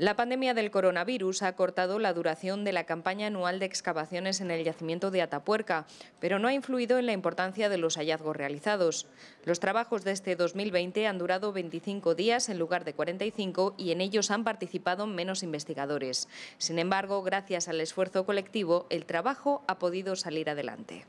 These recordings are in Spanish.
La pandemia del coronavirus ha cortado la duración de la campaña anual de excavaciones en el yacimiento de Atapuerca, pero no ha influido en la importancia de los hallazgos realizados. Los trabajos de este 2020 han durado 25 días en lugar de 45 y en ellos han participado menos investigadores. Sin embargo, gracias al esfuerzo colectivo, el trabajo ha podido salir adelante.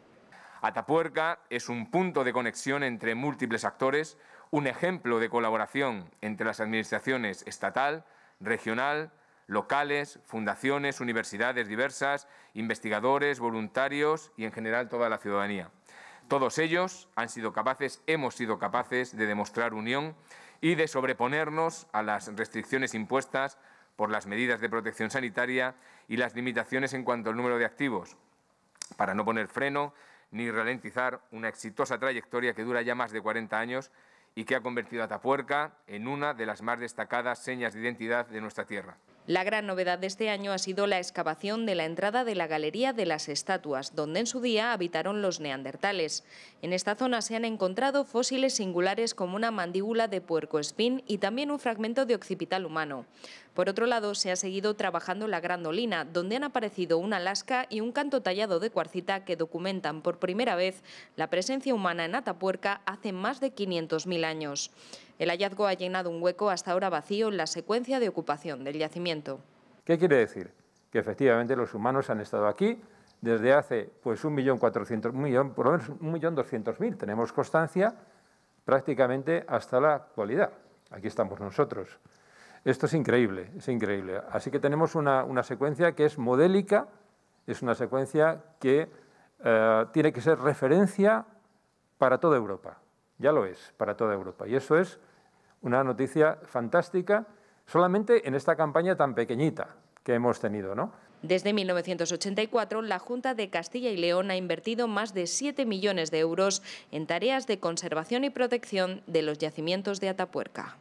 Atapuerca es un punto de conexión entre múltiples actores, un ejemplo de colaboración entre las administraciones estatal, regional, locales, fundaciones, universidades diversas, investigadores, voluntarios y en general toda la ciudadanía. Todos ellos han sido capaces, hemos sido capaces de demostrar unión y de sobreponernos a las restricciones impuestas por las medidas de protección sanitaria y las limitaciones en cuanto al número de activos, para no poner freno ni ralentizar una exitosa trayectoria que dura ya más de 40 años y que ha convertido a Tapuerca en una de las más destacadas señas de identidad de nuestra tierra. La gran novedad de este año ha sido la excavación de la entrada de la Galería de las Estatuas, donde en su día habitaron los neandertales. En esta zona se han encontrado fósiles singulares como una mandíbula de puerco espín y también un fragmento de occipital humano. Por otro lado, se ha seguido trabajando la Grandolina, donde han aparecido un lasca y un canto tallado de cuarcita que documentan por primera vez la presencia humana en Atapuerca hace más de 500.000 años. El hallazgo ha llenado un hueco hasta ahora vacío en la secuencia de ocupación del yacimiento. ¿Qué quiere decir? Que efectivamente los humanos han estado aquí desde hace pues un millón por lo menos un millón doscientos tenemos constancia prácticamente hasta la actualidad. Aquí estamos nosotros. Esto es increíble, es increíble. Así que tenemos una, secuencia que es modélica, es una secuencia que eh, tiene que ser referencia para toda Europa. Ya lo es, para toda Europa. Y eso es una noticia fantástica, solamente en esta campaña tan pequeñita que hemos tenido, ¿no? Desde 1984, la Junta de Castilla y León ha invertido más de 7 millones de euros en tareas de conservación y protección de los yacimientos de Atapuerca.